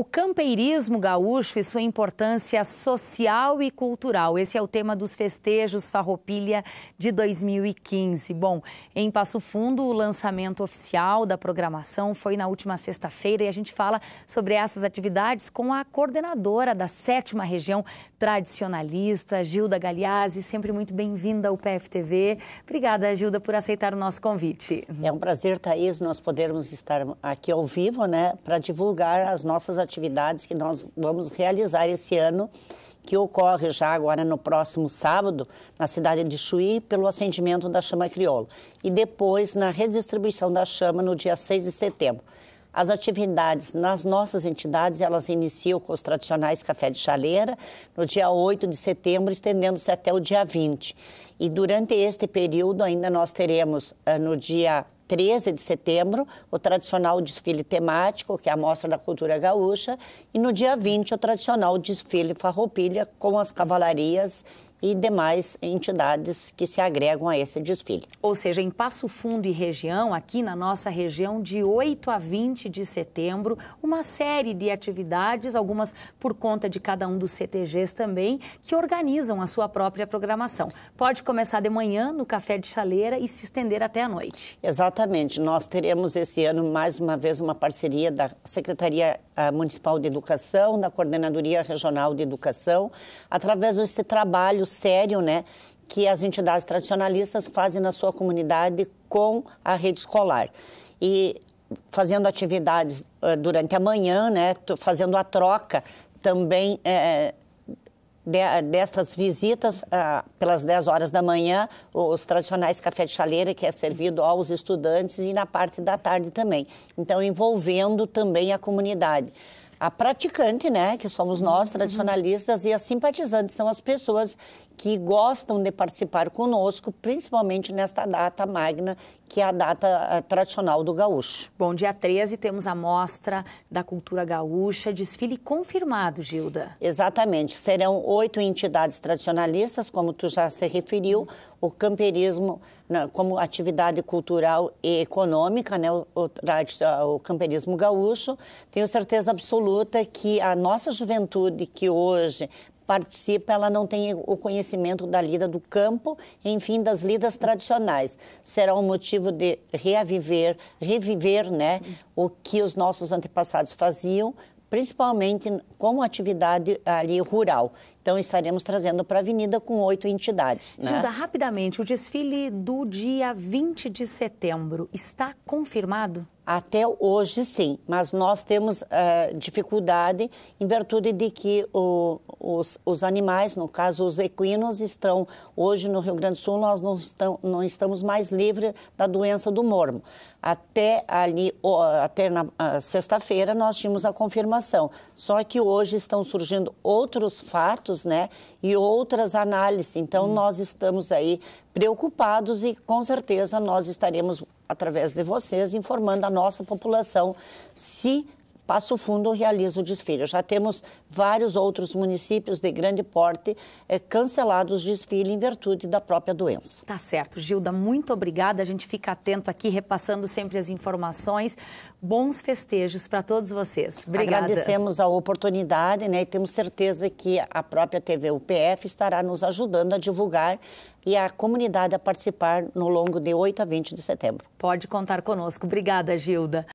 O campeirismo gaúcho e sua importância social e cultural. Esse é o tema dos festejos Farroupilha de 2015. Bom, em Passo Fundo, o lançamento oficial da programação foi na última sexta-feira e a gente fala sobre essas atividades com a coordenadora da sétima região tradicionalista, Gilda Galeazzi. Sempre muito bem-vinda ao PFTV. Obrigada, Gilda, por aceitar o nosso convite. É um prazer, Thaís, nós podermos estar aqui ao vivo, né, para divulgar as nossas atividades atividades que nós vamos realizar esse ano, que ocorre já agora no próximo sábado, na cidade de Chuí, pelo acendimento da chama crioula. E depois na redistribuição da chama no dia 6 de setembro. As atividades nas nossas entidades, elas iniciam com os tradicionais café de chaleira no dia 8 de setembro, estendendo-se até o dia 20. E durante este período ainda nós teremos eh, no dia 13 de setembro, o tradicional desfile temático, que é a Mostra da Cultura Gaúcha, e no dia 20, o tradicional desfile farroupilha com as cavalarias e demais entidades que se agregam a esse desfile. Ou seja, em Passo Fundo e região, aqui na nossa região, de 8 a 20 de setembro, uma série de atividades, algumas por conta de cada um dos CTGs também, que organizam a sua própria programação. Pode começar de manhã no Café de Chaleira e se estender até a noite. Exatamente. Nós teremos esse ano, mais uma vez, uma parceria da Secretaria ah, Municipal de Educação, da Coordenadoria Regional de Educação, através desse trabalho sério, né? Que as entidades tradicionalistas fazem na sua comunidade com a rede escolar. E fazendo atividades eh, durante a manhã, né? Fazendo a troca também é, destas visitas, ah, pelas 10 horas da manhã, os tradicionais café de chaleira, que é servido aos estudantes, e na parte da tarde também. Então, envolvendo também a comunidade a praticante, né, que somos nós, uhum. tradicionalistas, uhum. e as simpatizantes, são as pessoas que gostam de participar conosco, principalmente nesta data magna, que é a data eh, tradicional do gaúcho. Bom, dia 13 temos a mostra da cultura gaúcha, desfile confirmado, Gilda. Exatamente, serão oito entidades tradicionalistas, como tu já se referiu, o camperismo né, como atividade cultural e econômica, né, o, o, ah, o camperismo gaúcho. Tenho certeza absoluta que a nossa juventude, que hoje participa, ela não tem o conhecimento da lida do campo, enfim, das lidas tradicionais. Será um motivo de reaviver, reviver, né, o que os nossos antepassados faziam, principalmente como atividade ali rural. Então estaremos trazendo para a Avenida com oito entidades. Né? Gilda, rapidamente, o desfile do dia 20 de setembro está confirmado? Até hoje, sim, mas nós temos uh, dificuldade em virtude de que o, os, os, animais, no caso os equinos, estão hoje no Rio Grande do Sul, nós não, estão, não estamos mais livres da doença do mormo. Até ali, até na ah, sexta-feira, nós tínhamos a confirmação. Só que hoje estão surgindo outros fatos, né, e outras análises. Então, hum. nós estamos aí preocupados e com certeza nós estaremos através de vocês, informando a nossa população se Passo Fundo realiza o desfile. Já temos vários outros municípios de grande porte é, cancelados desfile em virtude da própria doença. Tá certo, Gilda, muito obrigada. A gente fica atento aqui, repassando sempre as informações. Bons festejos para todos vocês. Obrigada. Agradecemos a oportunidade né, e temos certeza que a própria TV UPF estará nos ajudando a divulgar e a comunidade a participar no longo de 8 a 20 de setembro. Pode contar conosco. Obrigada, Gilda.